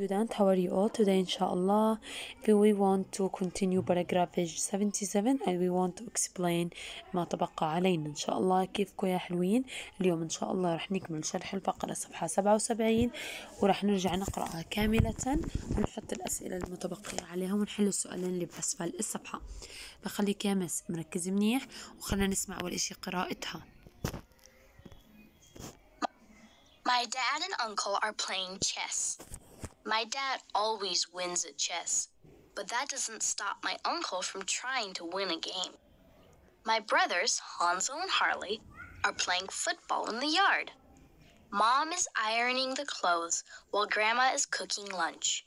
student how are you all today inshallah we want to continue paragraph 77 and we want to explain ما تبقى علينا إن شاء الله كيفكم يا حلوين اليوم إن شاء الله رح نكمل شرح الفقرة صفحة 77 ورح نرجع نقرأها كاملة ونحط الأسئلة المتبقية عليها ونحل السؤالين اللي بأسفل الصفحة بخليك يا مس مركز منيح وخلنا نسمع أول إشي قراءتها My dad and uncle are playing chess. My dad always wins at chess, but that doesn't stop my uncle from trying to win a game. My brothers, Hansel and Harley, are playing football in the yard. Mom is ironing the clothes while Grandma is cooking lunch.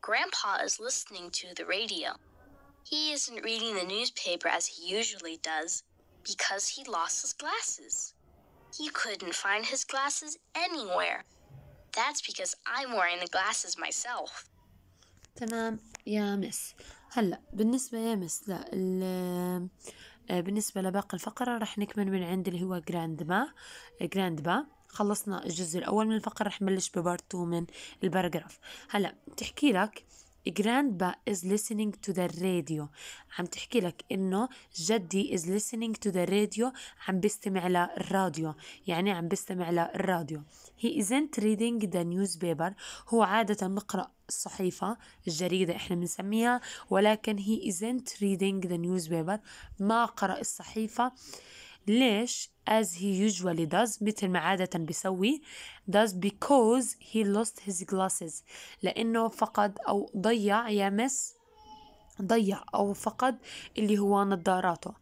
Grandpa is listening to the radio. He isn't reading the newspaper as he usually does because he lost his glasses. He couldn't find his glasses anywhere. That's because I'm wearing the glasses myself. تمام يا مس هلا بالنسبة يا مس لا ال آه، بالنسبة لباقي الفقرة رح نكمل من عند اللي هو جراند ما جراند با خلصنا الجزء الأول من الفقرة رح نبلش ببارت 2 من الباراجراف هلا تحكي لك جراندبا از listening تو ذا راديو عم تحكي لك إنه جدي از listening تو ذا راديو عم بيستمع للراديو يعني عم بيستمع للراديو ازنت isn't reading نيوز بيبر هو عادة بقرأ الصحيفة الجريدة إحنا بنسميها ولكن ازنت isn't reading نيوز بيبر ما قرأ الصحيفة ليش as he usually does مثل ما عادة بيسوي does because he lost his glasses لأنه فقد أو ضيع يا مس ضيع أو فقد اللي هو نظاراته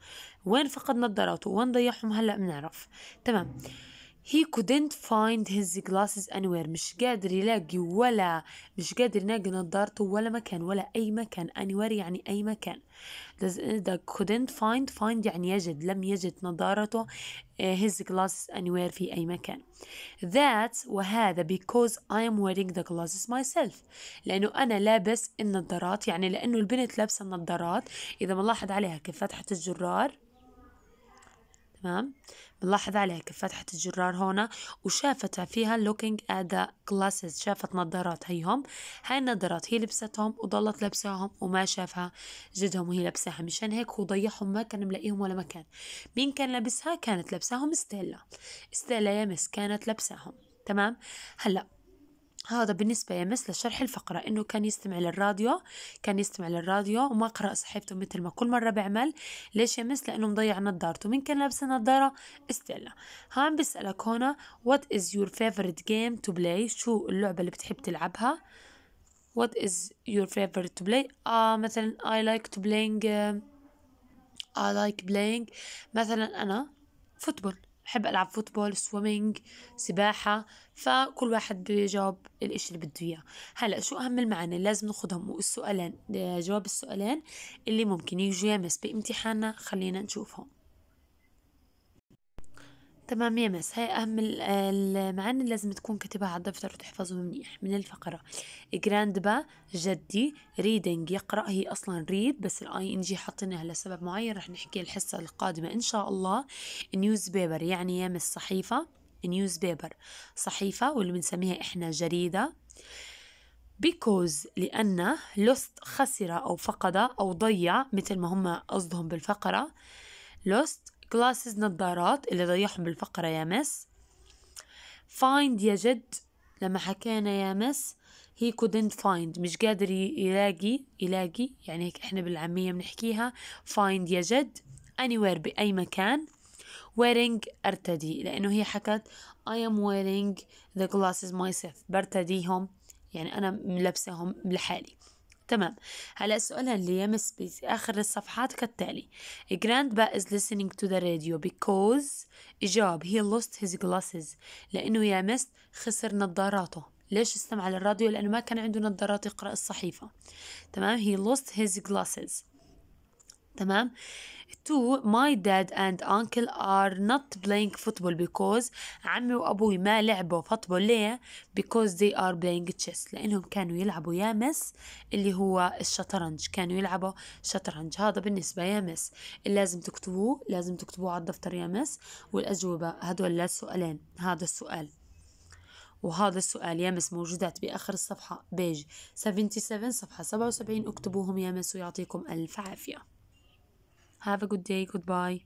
وين فقد نظاراته وين ضيعهم هلأ بنعرف تمام he couldn't find his glasses anywhere مش قادر يلاقي ولا مش قادر يلاقي نظارته ولا مكان ولا أي مكان anywhere يعني أي مكان the couldn't find find يعني يجد لم يجد نظارته uh, his glasses anywhere في أي مكان that وهذا because I am wearing the glasses myself لأنه أنا لابس النظارات يعني لأنه البنت لابسة النظارات إذا ما لاحظ عليها كيف فتحت الجرار تمام بنلاحظ عليها كيف فتحت الجرار هون وشافتها فيها لوكينج ات ذا جلاسز شافت نظارات هيهم هاي النظارات هي لبستهم وضلت لابساهم وما شافها جدهم وهي لابساها مشان هيك هو ضيعهم ما كان ملاقيهم ولا مكان مين كان لابسها كانت لابساهم ستيلا ستيلا يا مس كانت لابساهم تمام هلا هذا بالنسبة يمس لشرح الفقرة إنه كان يستمع للراديو كان يستمع للراديو وما قرأ صحيفته مثل ما كل مرة بعمل ليش يمس لأنه مضيع نظارته مين كان لابس النظارة استيلا هان بسألك هنا what is your favorite game to play شو اللعبة اللي بتحب تلعبها what is your favorite to play آه مثلا I like to playing uh, I like playing مثلا أنا فوتبول بحب ألعب فوتبول سويمينج سباحة فكل واحد بيجاوب الإشي اللي بده إياه هلأ شو أهم المعاني لازم ناخدهم والسؤالين آه، جواب السؤالين اللي ممكن يجوا يمس بامتحاننا خلينا نشوفهم تمام يا مس هاي أهم المعاني اللي لازم تكون كاتبها على الدفتر وتحفظه منيح من الفقرة جراند با جدي ريدنج يقرأ هي أصلا ريد بس الآي إن جي حاطينها لسبب معين رح نحكي الحصة القادمة إن شاء الله نيوز بيبر يعني يا مس صحيفة نيوز بيبر صحيفة واللي بنسميها إحنا جريدة because لأن lost خسر أو فقد أو ضيع مثل ما هم قصدهم بالفقرة lost glasses نظارات اللي ضيعهم بالفقرة يا مس find يا جد لما حكينا يا مس he couldn't find مش قادر يلاقي يلاقي يعني هيك احنا بالعامية بنحكيها find يا جد anywhere بأي مكان wearing أرتدي لأنه هي حكت I am wearing the glasses myself برتديهم يعني أنا ملبسهم لحالي تمام هلا السؤال اللي يمس اخر الصفحات كالتالي Grandpa is listening to the radio because إجاب he lost his glasses لأنه يا مس خسر نظاراته ليش استمع للراديو لأنه ما كان عنده نظارات يقرأ الصحيفة تمام he lost his glasses تمام تو my dad and uncle are not playing football because عمي وأبوي ما لعبوا فوتبول ليه؟ because they are playing chess لأنهم كانوا يلعبوا يامس اللي هو الشطرنج كانوا يلعبوا شطرنج هذا بالنسبة يامس اللي لازم تكتبوه لازم تكتبوه على الدفتر يامس والأجوبة هدول السؤالين هذا السؤال وهذا السؤال يامس موجودات بآخر الصفحة بيج 77 صفحة 77 اكتبوهم يامس ويعطيكم ألف عافية Have a good day. Goodbye.